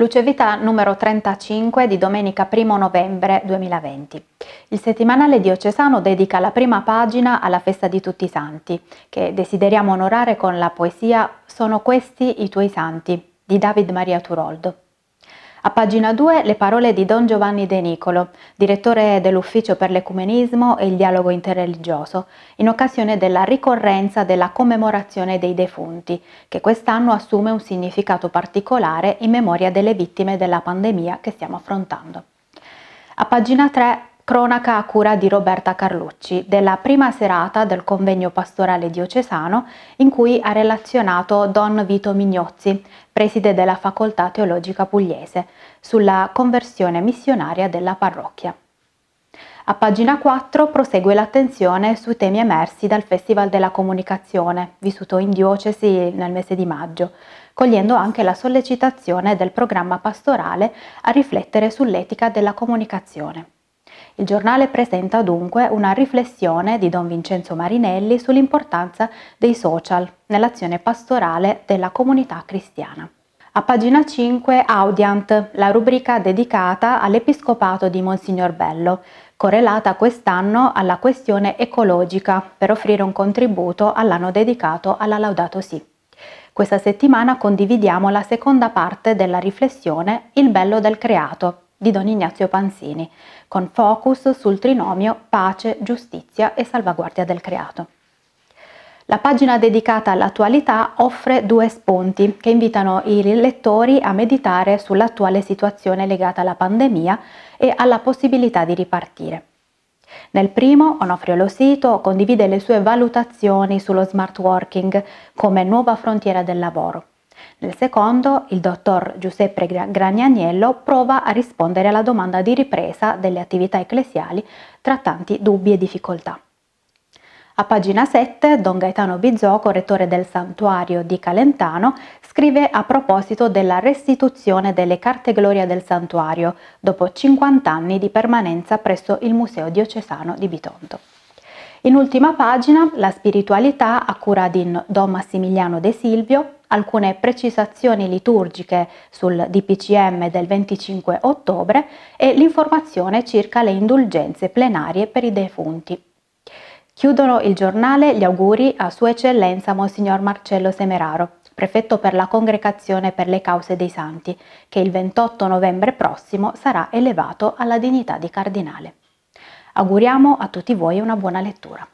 Luce Vita numero 35 di domenica 1 novembre 2020. Il settimanale diocesano dedica la prima pagina alla festa di tutti i santi, che desideriamo onorare con la poesia Sono questi i tuoi santi di David Maria Turoldo. A pagina 2 le parole di Don Giovanni De Nicolo, direttore dell'Ufficio per l'Ecumenismo e il Dialogo Interreligioso, in occasione della ricorrenza della commemorazione dei defunti, che quest'anno assume un significato particolare in memoria delle vittime della pandemia che stiamo affrontando. A pagina 3 cronaca a cura di Roberta Carlucci della prima serata del convegno pastorale diocesano in cui ha relazionato Don Vito Mignozzi, preside della Facoltà Teologica Pugliese, sulla conversione missionaria della parrocchia. A pagina 4 prosegue l'attenzione sui temi emersi dal Festival della Comunicazione, vissuto in diocesi nel mese di maggio, cogliendo anche la sollecitazione del programma pastorale a riflettere sull'etica della comunicazione. Il giornale presenta dunque una riflessione di Don Vincenzo Marinelli sull'importanza dei social nell'azione pastorale della comunità cristiana. A pagina 5 Audiant, la rubrica dedicata all'Episcopato di Monsignor Bello, correlata quest'anno alla questione ecologica per offrire un contributo all'anno dedicato alla Laudato Si. Questa settimana condividiamo la seconda parte della riflessione Il bello del creato, di Don Ignazio Panzini, con focus sul trinomio pace, giustizia e salvaguardia del creato. La pagina dedicata all'attualità offre due spunti che invitano i lettori a meditare sull'attuale situazione legata alla pandemia e alla possibilità di ripartire. Nel primo, Onofrio Losito condivide le sue valutazioni sullo smart working come nuova frontiera del lavoro. Nel secondo, il dottor Giuseppe Granianiello prova a rispondere alla domanda di ripresa delle attività ecclesiali tra tanti dubbi e difficoltà. A pagina 7, Don Gaetano Bizzocco, rettore del santuario di Calentano, scrive a proposito della restituzione delle carte gloria del santuario dopo 50 anni di permanenza presso il Museo diocesano di Bitonto. In ultima pagina, la spiritualità a cura di Don Massimiliano De Silvio, alcune precisazioni liturgiche sul DPCM del 25 ottobre e l'informazione circa le indulgenze plenarie per i defunti. Chiudono il giornale gli auguri a Sua Eccellenza Monsignor Marcello Semeraro, prefetto per la Congregazione per le cause dei santi, che il 28 novembre prossimo sarà elevato alla dignità di cardinale. Auguriamo a tutti voi una buona lettura.